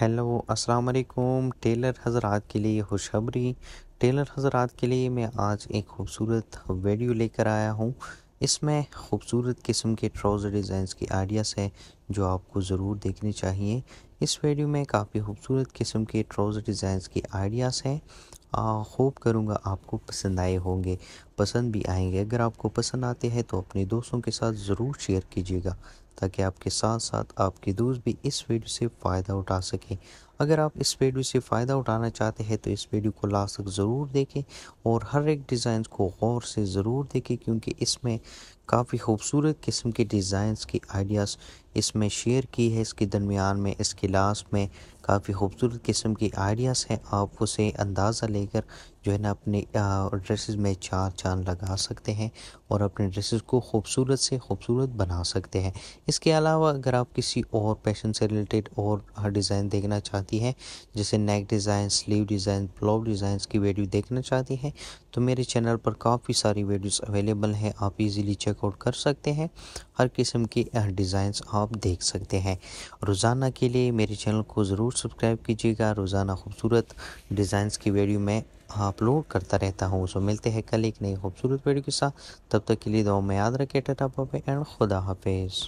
hello अस्सलाम वालेकुम Taylor हज़रात के लिए खुशखबरी टेलर हज़रात के लिए मैं आज एक खूबसूरत वीडियो लेकर आया हूँ इसमें खूबसूरत किस्म के ट्राउज़र डिज़ाइंस के आइडियाज़ हैं जो आपको ज़रूर देखने चाहिए इस वीडियो में काफ़ी खूबसूरत किस्म के ट्राउज़र डिज़ाइंस के आइडियाज़ हैं होप करूँगा आपको पसंद आए होंगे पसंद भी आएंगे अगर आपको पसंद आते हैं तो अपने दोस्तों के साथ ज़रूर शेयर कीजिएगा ताकि आपके साथ साथ आपके दोस्त भी इस वीडियो से फ़ायदा उठा सकें अगर आप इस वीडियो से फ़ायदा उठाना चाहते हैं तो इस वीडियो को लास्ट तक ज़रूर देखें और हर एक डिज़ाइन को गौर से ज़रूर देखें क्योंकि इसमें काफ़ी खूबसूरत किस्म के डिज़ाइंस की आइडियाज़ इसमें शेयर की है इसके दरमियान में इसके लास्ट में काफ़ी खूबसूरत किस्म की आइडियाज़ हैं आप उसे अंदाज़ा लेकर जो है ना अपने ड्रेसेस में चार चांद लगा सकते हैं और अपने ड्रेसेस को खूबसूरत से खूबसूरत बना सकते हैं इसके अलावा अगर आप किसी और पैशन से रिलेटेड और डिज़ाइन देखना चाहती हैं जैसे neck design sleeve design blouse designs की वीडियो देखना चाहती हैं तो मेरे चैनल पर काफ़ी सारी वीडियोस अवेलेबल हैं आप इजीली चेकआउट कर सकते हैं हर किस्म के डिज़ाइंस आप देख सकते हैं रोज़ाना के लिए मेरे चैनल को ज़रूर सब्सक्राइब कीजिएगा रोज़ाना खूबसूरत डिज़ाइंस की वीडियो मैं अपलोड करता रहता हूँ सो मिलते हैं कल एक नई खूबसूरत वीडियो के साथ तब तक के लिए दो में याद रखें टाटा पापे एंड खुदा हाफिज़